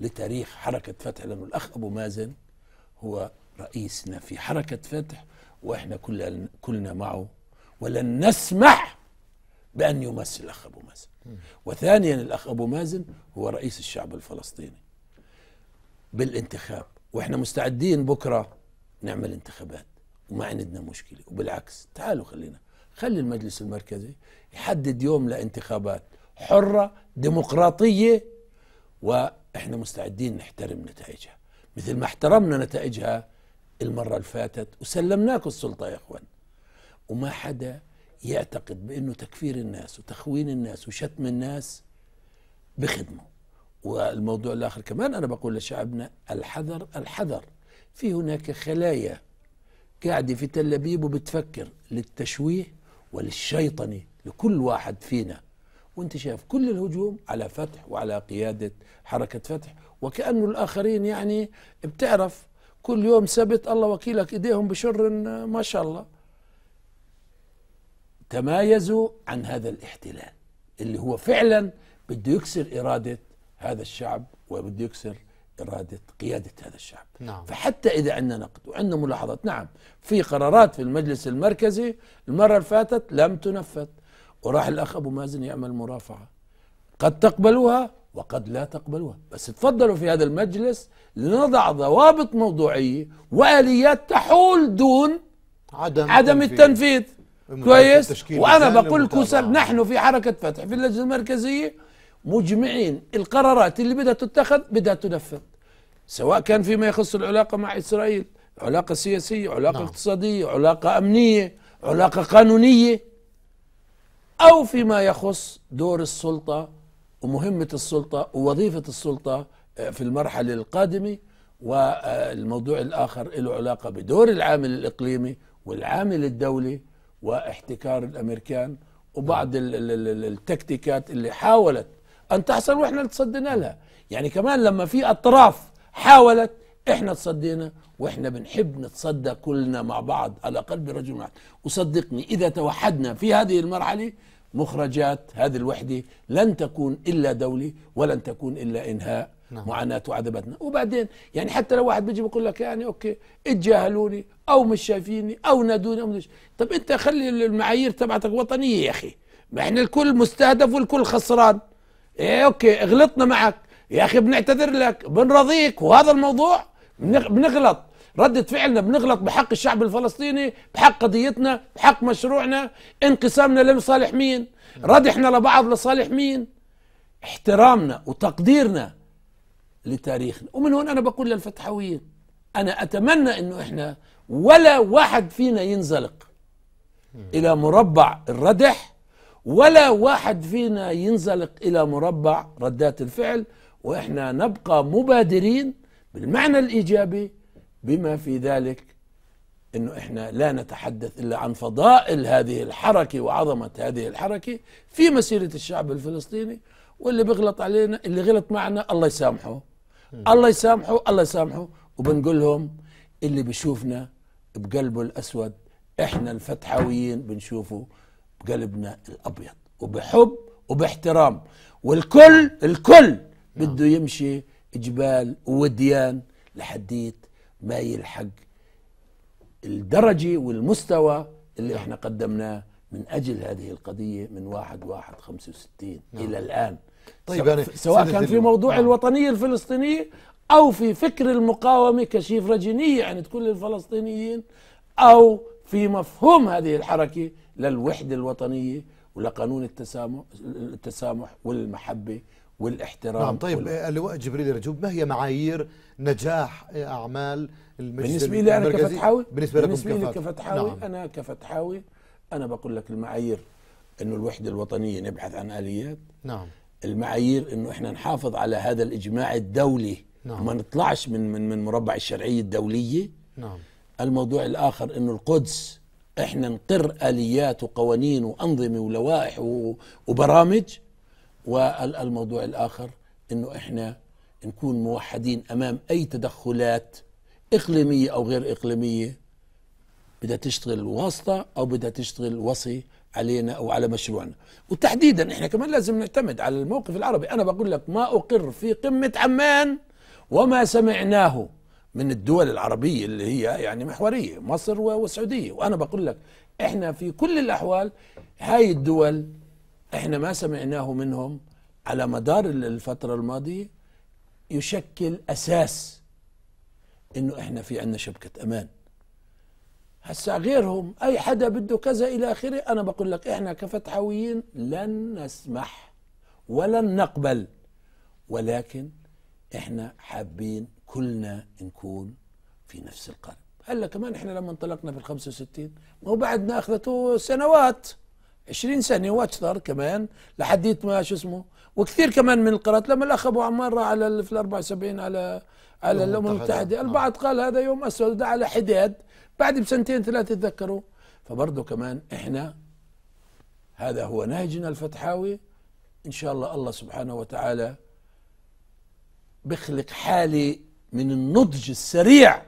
لتاريخ حركه فتح لانه الاخ ابو مازن هو رئيسنا في حركه فتح واحنا كلنا كلنا معه ولن نسمح بان يمثل الاخ ابو مازن وثانيا الاخ ابو مازن هو رئيس الشعب الفلسطيني بالانتخاب واحنا مستعدين بكره نعمل انتخابات وما عندنا مشكله وبالعكس تعالوا خلينا خلي المجلس المركزي يحدد يوم لانتخابات حره ديمقراطيه واحنا مستعدين نحترم نتائجها مثل ما احترمنا نتائجها المرة اللي فاتت وسلمناكم السلطة يا اخوان وما حدا يعتقد بانه تكفير الناس وتخوين الناس وشتم الناس بخدمه والموضوع الاخر كمان انا بقول لشعبنا الحذر الحذر في هناك خلايا قاعده في تل ابيب وبتفكر للتشويه وللشيطنه لكل واحد فينا وانت شايف كل الهجوم على فتح وعلى قياده حركه فتح وكانه الاخرين يعني بتعرف كل يوم سبت الله وكيلك ايديهم بشر ما شاء الله تمايزوا عن هذا الاحتلال اللي هو فعلا بده يكسر اراده هذا الشعب وبده يكسر إرادة قيادة هذا الشعب نعم. فحتى إذا عندنا نقد وعندنا ملاحظات نعم في قرارات في المجلس المركزي المرة اللي فاتت لم تنفذ وراح الأخ أبو مازن يعمل مرافعة قد تقبلوها وقد لا تقبلوها بس تفضلوا في هذا المجلس لنضع ضوابط موضوعية وآليات تحول دون عدم, عدم التنفيذ, كويس وأنا بقول لكم نحن في حركة فتح في اللجنة المركزية مجمعين القرارات اللي بدها تتخذ بدها تنفذ سواء كان فيما يخص العلاقة مع إسرائيل علاقة سياسية علاقة نعم. اقتصادية علاقة أمنية علاقة قانونية أو فيما يخص دور السلطة ومهمة السلطة ووظيفة السلطة آه، في المرحلة القادمة والموضوع الآخر له علاقة بدور العامل الإقليمي والعامل الدولي واحتكار الأمريكان وبعض التكتيكات اللي حاولت أن تحصل وإحنا تصدينا لها يعني كمان لما في أطراف حاولت إحنا تصدينا وإحنا بنحب نتصدى كلنا مع بعض على قلب رجل واحد وصدقني إذا توحدنا في هذه المرحلة مخرجات هذه الوحدة لن تكون إلا دولة ولن تكون إلا إنهاء نعم. معاناة وعذبتنا وبعدين يعني حتى لو واحد بيجي بيقول لك يعني أوكي اتجاهلوني أو مش شايفيني أو نادوني أو مش طب أنت خلي المعايير تبعتك وطنية يا أخي ما احنا الكل مستهدف والكل خسران ايه أوكي غلطنا معك يا أخي بنعتذر لك بنرضيك وهذا الموضوع بنغلط ردة فعلنا بنغلط بحق الشعب الفلسطيني بحق قضيتنا بحق مشروعنا انقسامنا لمصالح مين ردحنا لبعض لصالح مين احترامنا وتقديرنا لتاريخنا ومن هون أنا بقول للفتحويين أنا أتمنى أنه إحنا ولا واحد فينا ينزلق إلى مربع الردح ولا واحد فينا ينزلق إلى مربع ردات الفعل وإحنا نبقى مبادرين بالمعنى الإيجابي بما في ذلك انه احنا لا نتحدث الا عن فضائل هذه الحركه وعظمه هذه الحركه في مسيره الشعب الفلسطيني واللي بيغلط علينا اللي غلط معنا الله يسامحه الله يسامحه الله يسامحه وبنقول لهم اللي بشوفنا بقلبه الاسود احنا الفتحويين بنشوفه بقلبنا الابيض وبحب وباحترام والكل الكل بده يمشي جبال ووديان لحديت ما يلحق الدرجة والمستوى اللي احنا قدمناه من أجل هذه القضية من واحد واحد خمسة وستين نعم. إلى الآن طيب يعني سواء كان في موضوع نعم. الوطنية الفلسطينية أو في فكر المقاومة كشيف جينية عند كل الفلسطينيين أو في مفهوم هذه الحركة للوحدة الوطنية ولقانون التسامح التسامح والمحبة والاحترام نعم طيب اللواء جبريل رجوب ما هي معايير نجاح اعمال المجلس بالنسبه لي انا كفتحاوي بالنسبه, بالنسبة لي كفتحاوي نعم. انا كفتحاوي انا بقول لك المعايير انه الوحده الوطنيه نبحث عن اليات نعم المعايير انه احنا نحافظ على هذا الاجماع الدولي نعم. ما نطلعش من من من مربع الشرعيه الدوليه نعم الموضوع الاخر انه القدس احنا نقر اليات وقوانين وانظمه ولوائح وبرامج والموضوع الآخر أنه إحنا نكون موحدين أمام أي تدخلات إقليمية أو غير إقليمية بدها تشتغل واسطة أو بدها تشتغل وصي علينا أو على مشروعنا وتحديدا إحنا كمان لازم نعتمد على الموقف العربي أنا بقول لك ما أقر في قمة عمان وما سمعناه من الدول العربية اللي هي يعني محورية مصر والسعودية وأنا بقول لك إحنا في كل الأحوال هاي الدول احنا ما سمعناه منهم على مدار الفترة الماضية يشكل أساس إنه إحنا في عندنا شبكة أمان هسا غيرهم أي حدا بده كذا إلى آخره أنا بقول لك إحنا كفتحويين لن نسمح ولن نقبل ولكن إحنا حابين كلنا نكون في نفس القلب هلا كمان إحنا لما انطلقنا في ال 65 ما هو بعدنا أخذته سنوات 20 سنه واكثر كمان لحديت ما شو اسمه وكثير كمان من القرارات لما الاخ ابو عمار راح على في ال 74 على على الامم المتحده البعض قال هذا يوم اسود ده على حداد بعد بسنتين ثلاثه تذكروا فبرضه كمان احنا هذا هو نهجنا الفتحاوي ان شاء الله الله سبحانه وتعالى بخلق حاله من النضج السريع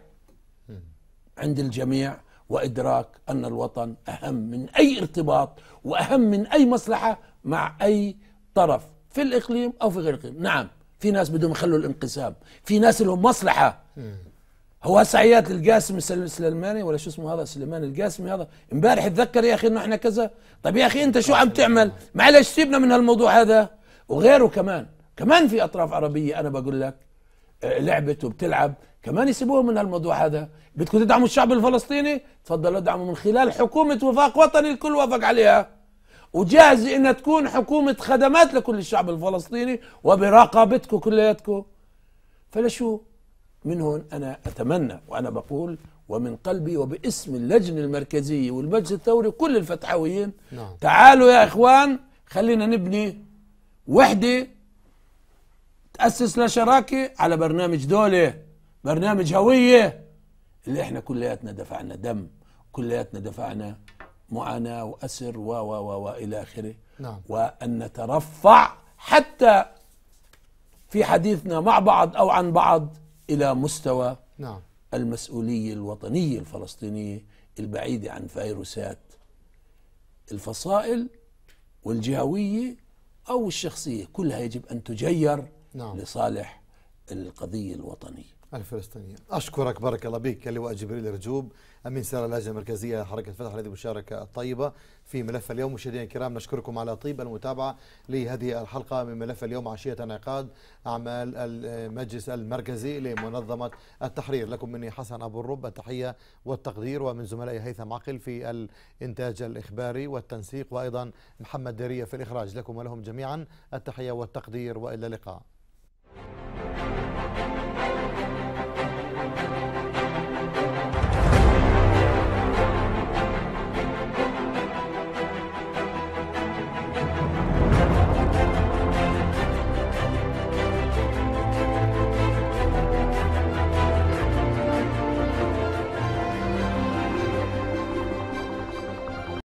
عند الجميع وادراك ان الوطن اهم من اي ارتباط واهم من اي مصلحه مع اي طرف في الاقليم او في غير الاقليم نعم في ناس بدهم يخلوا الانقسام في ناس لهم مصلحه هو سعيات القاسم السليماني ولا شو اسمه هذا سليمان القاسمي هذا امبارح اتذكر يا اخي انه احنا كذا طيب يا اخي انت شو عم تعمل معلش سيبنا من هالموضوع هذا وغيره كمان كمان في اطراف عربيه انا بقول لك آه، لعبت وبتلعب كمان يسيبوهم من الموضوع هذا بدكم تدعموا الشعب الفلسطيني تفضلوا ادعموا من خلال حكومة وفاق وطني الكل وافق عليها وجاهزة انها تكون حكومة خدمات لكل الشعب الفلسطيني وبرقابتكم كلياتكم فلشو من هون انا اتمنى وانا بقول ومن قلبي وباسم اللجنة المركزية والمجلس الثوري كل الفتحاويين نعم. تعالوا يا اخوان خلينا نبني وحدة تأسس لشراكة على برنامج دولة برنامج هوية اللي احنا كلياتنا دفعنا دم كلياتنا دفعنا معاناة وأسر و و و وإلى آخره نعم. وأن نترفع حتى في حديثنا مع بعض أو عن بعض إلى مستوى نعم. المسؤولية الوطنية الفلسطينية البعيدة عن فيروسات الفصائل والجهوية أو الشخصية كلها يجب أن تجير نعم. لصالح القضية الوطنية الفلسطينية أشكرك بارك الله بك اللواء جبريل رجوب أمين سارة اللجنة المركزية حركة فتح هذه المشاركة الطيبة في ملف اليوم مشاهدينا الكرام نشكركم على طيب المتابعة لهذه الحلقة من ملف اليوم عشية انعقاد أعمال المجلس المركزي لمنظمة التحرير لكم مني حسن أبو الرب التحية والتقدير ومن زملائي هيثم عقل في الإنتاج الإخباري والتنسيق وأيضا محمد درية في الإخراج لكم ولهم جميعا التحية والتقدير وإلى اللقاء